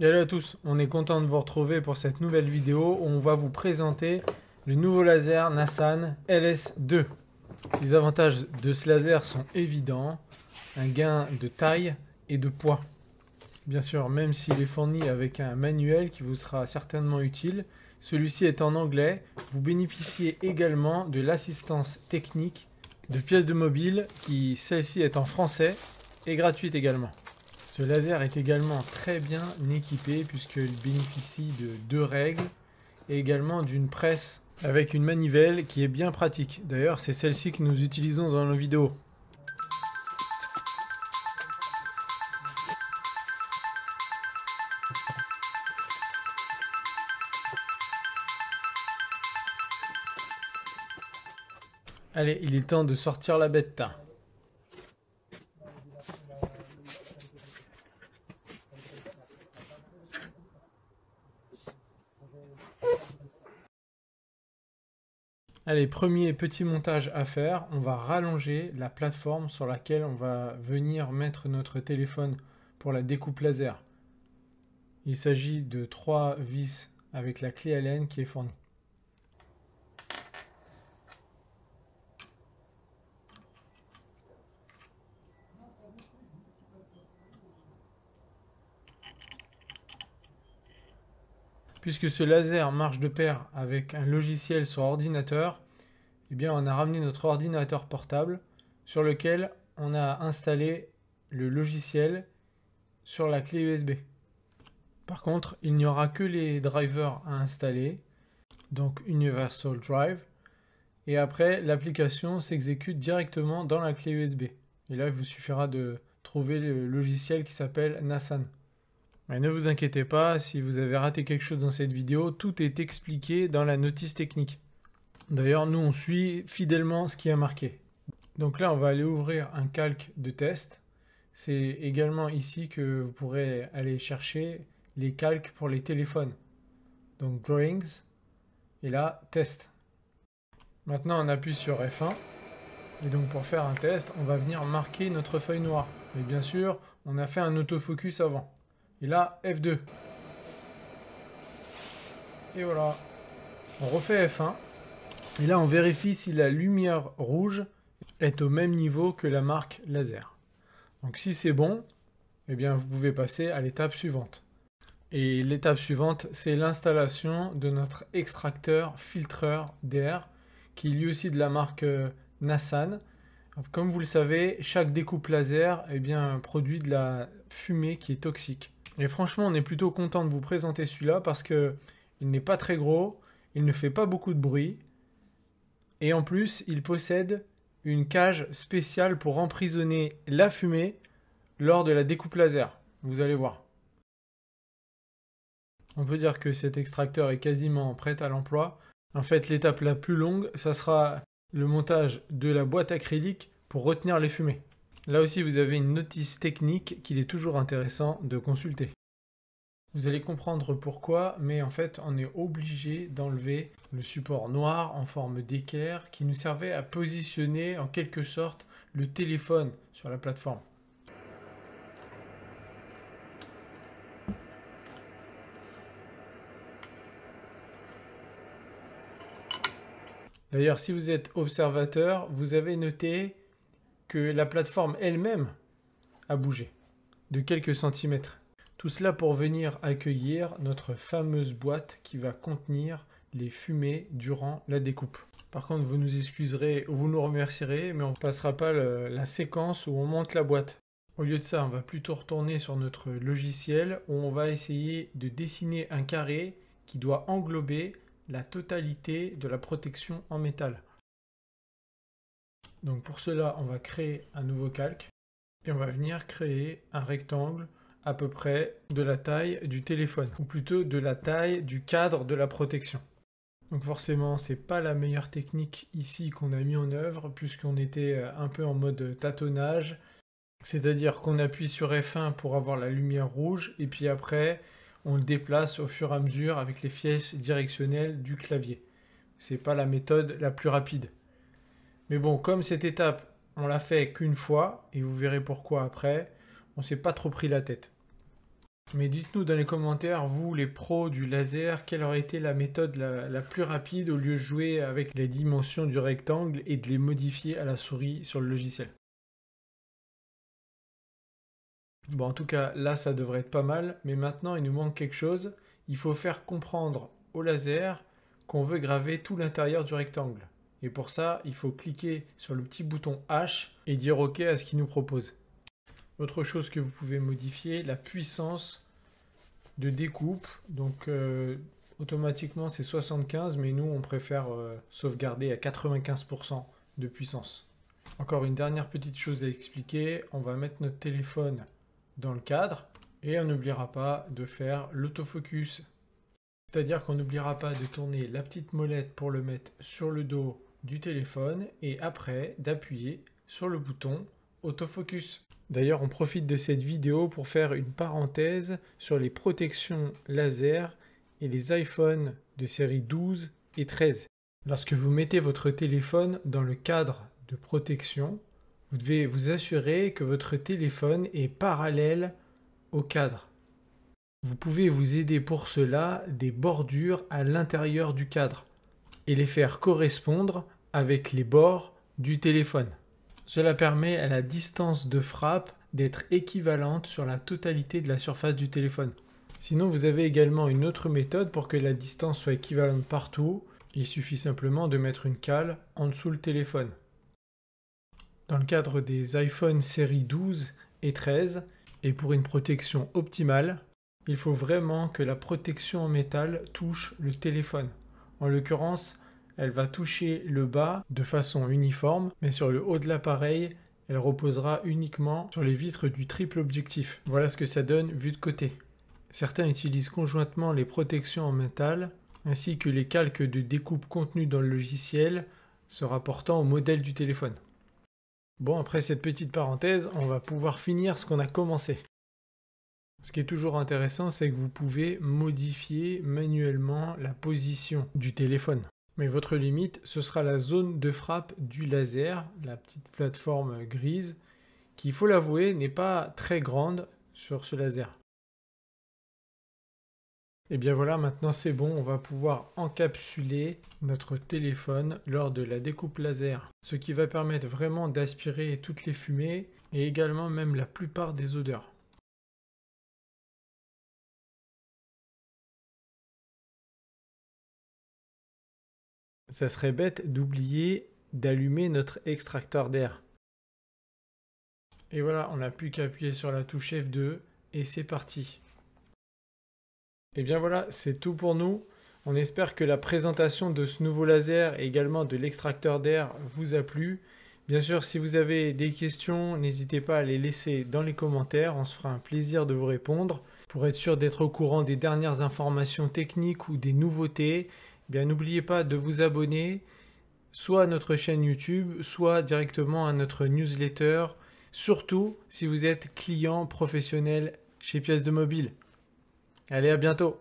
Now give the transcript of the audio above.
Hello à tous, on est content de vous retrouver pour cette nouvelle vidéo où on va vous présenter le nouveau laser Nassan LS2. Les avantages de ce laser sont évidents, un gain de taille et de poids. Bien sûr, même s'il est fourni avec un manuel qui vous sera certainement utile, celui-ci est en anglais, vous bénéficiez également de l'assistance technique de pièces de mobile qui, celle-ci est en français, et gratuite également. Ce laser est également très bien équipé puisqu'il bénéficie de deux règles et également d'une presse avec une manivelle qui est bien pratique. D'ailleurs, c'est celle-ci que nous utilisons dans nos vidéos. Allez, il est temps de sortir la bête. les premiers petits montages à faire, on va rallonger la plateforme sur laquelle on va venir mettre notre téléphone pour la découpe laser. Il s'agit de trois vis avec la clé Allen qui est fournie. Puisque ce laser marche de pair avec un logiciel sur ordinateur, eh bien, on a ramené notre ordinateur portable sur lequel on a installé le logiciel sur la clé USB. Par contre, il n'y aura que les drivers à installer, donc Universal Drive, et après l'application s'exécute directement dans la clé USB. Et là, il vous suffira de trouver le logiciel qui s'appelle Nasan. Mais ne vous inquiétez pas, si vous avez raté quelque chose dans cette vidéo, tout est expliqué dans la notice technique. D'ailleurs, nous, on suit fidèlement ce qui a marqué. Donc là, on va aller ouvrir un calque de test. C'est également ici que vous pourrez aller chercher les calques pour les téléphones. Donc Drawings, et là, Test. Maintenant, on appuie sur F1. Et donc pour faire un test, on va venir marquer notre feuille noire. et bien sûr, on a fait un autofocus avant. Et là, F2. Et voilà. On refait F1. Et là, on vérifie si la lumière rouge est au même niveau que la marque laser. Donc si c'est bon, eh bien, vous pouvez passer à l'étape suivante. Et l'étape suivante, c'est l'installation de notre extracteur filtreur d'air, qui est lui aussi de la marque euh, Nassan. Comme vous le savez, chaque découpe laser eh bien, produit de la fumée qui est toxique. Et franchement, on est plutôt content de vous présenter celui-là parce qu'il il n'est pas très gros, il ne fait pas beaucoup de bruit, et en plus, il possède une cage spéciale pour emprisonner la fumée lors de la découpe laser. Vous allez voir. On peut dire que cet extracteur est quasiment prêt à l'emploi. En fait, l'étape la plus longue, ça sera le montage de la boîte acrylique pour retenir les fumées. Là aussi, vous avez une notice technique qu'il est toujours intéressant de consulter. Vous allez comprendre pourquoi, mais en fait, on est obligé d'enlever le support noir en forme d'équerre qui nous servait à positionner en quelque sorte le téléphone sur la plateforme. D'ailleurs, si vous êtes observateur, vous avez noté que la plateforme elle-même a bougé de quelques centimètres. Tout cela pour venir accueillir notre fameuse boîte qui va contenir les fumées durant la découpe. Par contre, vous nous excuserez ou vous nous remercierez, mais on ne passera pas la séquence où on monte la boîte. Au lieu de ça, on va plutôt retourner sur notre logiciel où on va essayer de dessiner un carré qui doit englober la totalité de la protection en métal. Donc pour cela, on va créer un nouveau calque et on va venir créer un rectangle à peu près de la taille du téléphone, ou plutôt de la taille du cadre de la protection. Donc forcément, c'est pas la meilleure technique ici qu'on a mis en œuvre, puisqu'on était euh, un peu en mode tâtonnage, c'est-à-dire qu'on appuie sur F1 pour avoir la lumière rouge, et puis après, on le déplace au fur et à mesure avec les flèches directionnelles du clavier. C'est pas la méthode la plus rapide. Mais bon, comme cette étape, on l'a fait qu'une fois, et vous verrez pourquoi après, on s'est pas trop pris la tête. Mais dites-nous dans les commentaires, vous les pros du laser, quelle aurait été la méthode la, plus rapide au lieu de jouer avec les dimensions du rectangle et de les modifier à la souris sur le logiciel Bon, en tout cas, là, ça devrait être pas mal, mais maintenant, il nous manque quelque chose. Il faut faire comprendre au laser qu'on veut graver tout l'intérieur du rectangle. Et pour ça, il faut cliquer sur le petit bouton H et dire OK à ce qu'il nous propose. Autre chose que vous pouvez modifier, la puissance de découpe. Donc euh, automatiquement c'est 75, mais nous on préfère euh, sauvegarder à 95% de puissance. Encore une dernière petite chose à expliquer, on va mettre notre téléphone dans le cadre et on n'oubliera pas de faire l'autofocus. C'est-à-dire qu'on n'oubliera pas de tourner la petite molette pour le mettre sur le dos du téléphone et après d'appuyer sur le bouton autofocus. D'ailleurs, on profite de cette vidéo pour faire une parenthèse sur les protections laser et les iPhones de série 12 et 13. Lorsque vous mettez votre téléphone dans le cadre de protection, vous devez vous assurer que votre téléphone est parallèle au cadre. Vous pouvez vous aider pour cela des bordures à l'intérieur du cadre et les faire correspondre avec les bords du téléphone. Cela permet à la distance de frappe d'être équivalente sur la totalité de la surface du téléphone. Sinon, vous avez également une autre méthode pour que la distance soit équivalente partout. Il suffit simplement de mettre une cale en dessous le téléphone. Dans le cadre des iPhone série 12 et 13, et pour une protection optimale, il faut vraiment que la protection en métal touche le téléphone. En l'occurrence, elle va toucher le bas de façon uniforme, mais sur le haut de l'appareil, elle reposera uniquement sur les vitres du triple objectif. Voilà ce que ça donne vu de côté. Certains utilisent conjointement les protections en métal ainsi que les calques de découpe contenus dans le logiciel se rapportant au modèle du téléphone. Bon, après cette petite parenthèse, on va pouvoir finir ce qu'on a commencé. Ce qui est toujours intéressant, c'est que vous pouvez modifier manuellement la position du téléphone. Mais votre limite, ce sera la zone de frappe du laser, la petite plateforme grise, qui, il faut l'avouer, n'est pas très grande sur ce laser. Et eh bien voilà, maintenant c'est bon, on va pouvoir encapsuler notre téléphone lors de la découpe laser, ce qui va permettre vraiment d'aspirer toutes les fumées et également même la plupart des odeurs. ça serait bête d'oublier d'allumer notre extracteur d'air. Et voilà, on n'a plus qu'à appuyer sur la touche F2 et c'est parti. Et eh bien voilà, c'est tout pour nous. On espère que la présentation de ce nouveau laser et également de l'extracteur d'air vous a plu. Bien sûr, si vous avez des questions, n'hésitez pas à les laisser dans les commentaires, on se fera un plaisir de vous répondre. Pour être sûr d'être au courant des dernières informations techniques ou des nouveautés, bien n'oubliez pas de vous abonner soit à notre chaîne YouTube, soit directement à notre newsletter, surtout si vous êtes client professionnel chez Pièces de Mobile. Allez, à bientôt